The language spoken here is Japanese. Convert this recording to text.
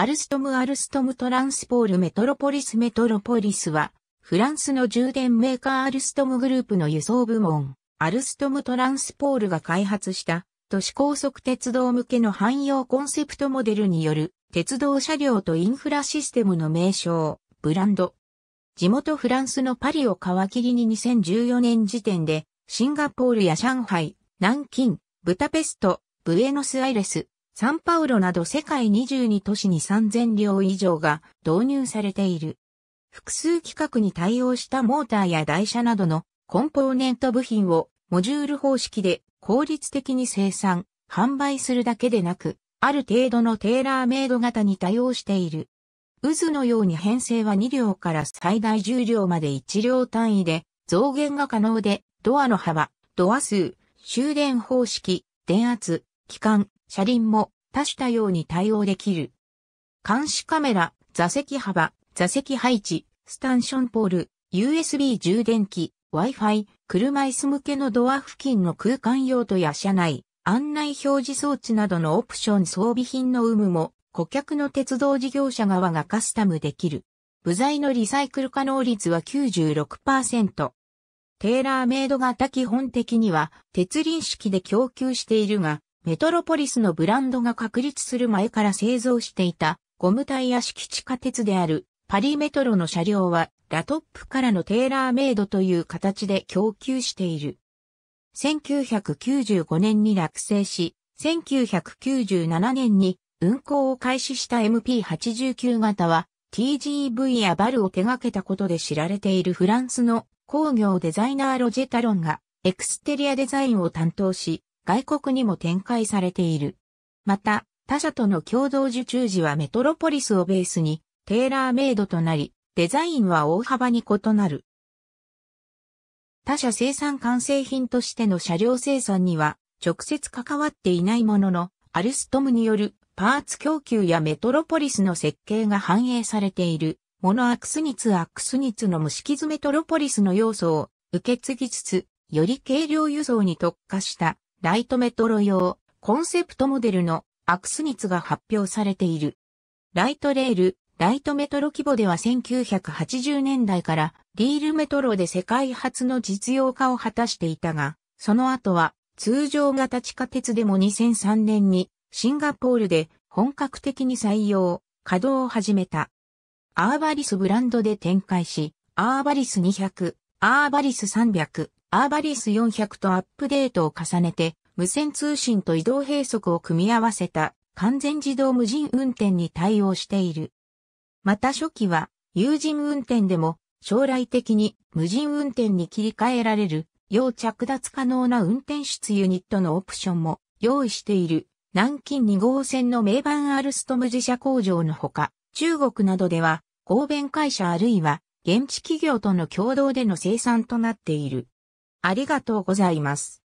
アルストム・アルストム・トランスポール・メトロポリス・メトロポリスは、フランスの充電メーカーアルストムグループの輸送部門、アルストム・トランスポールが開発した、都市高速鉄道向けの汎用コンセプトモデルによる、鉄道車両とインフラシステムの名称、ブランド。地元フランスのパリを皮切りに2014年時点で、シンガポールや上海、南京、ブタペスト、ブエノスアイレス、サンパウロなど世界22都市に3000両以上が導入されている。複数規格に対応したモーターや台車などのコンポーネント部品をモジュール方式で効率的に生産、販売するだけでなく、ある程度のテーラーメイド型に対応している。渦のように編成は2両から最大10両まで1両単位で増減が可能で、ドアの幅、ドア数、終電方式、電圧、機関、車輪も多種多様に対応できる。監視カメラ、座席幅、座席配置、スタンションポール、USB 充電器、Wi-Fi、車椅子向けのドア付近の空間用途や車内、案内表示装置などのオプション装備品の有無も顧客の鉄道事業者側がカスタムできる。部材のリサイクル可能率は96%。テーラーメイド型基本的には鉄輪式で供給しているが、メトロポリスのブランドが確立する前から製造していたゴムタイヤ式地下鉄であるパリメトロの車両はラトップからのテーラーメイドという形で供給している。1995年に落成し、1997年に運行を開始した MP89 型は TGV やバルを手掛けたことで知られているフランスの工業デザイナーロジェタロンがエクステリアデザインを担当し、外国にも展開されている。また、他社との共同受注時はメトロポリスをベースにテーラーメイドとなり、デザインは大幅に異なる。他社生産完成品としての車両生産には直接関わっていないものの、アルストムによるパーツ供給やメトロポリスの設計が反映されている、モノアクスニツアクスニツの無傷図メトロポリスの要素を受け継ぎつつ、より軽量輸送に特化したライトメトロ用、コンセプトモデルのアクスニツが発表されている。ライトレール、ライトメトロ規模では1980年代からリールメトロで世界初の実用化を果たしていたが、その後は通常型地下鉄でも2003年にシンガポールで本格的に採用、稼働を始めた。アーバリスブランドで展開し、アーバリス200、アーバリス300、アーバリス400とアップデートを重ねて、無線通信と移動閉塞を組み合わせた完全自動無人運転に対応している。また初期は有人運転でも将来的に無人運転に切り替えられる要着脱可能な運転室ユニットのオプションも用意している南京2号線の名盤アルストム自社工場のほか中国などでは合弁会社あるいは現地企業との共同での生産となっている。ありがとうございます。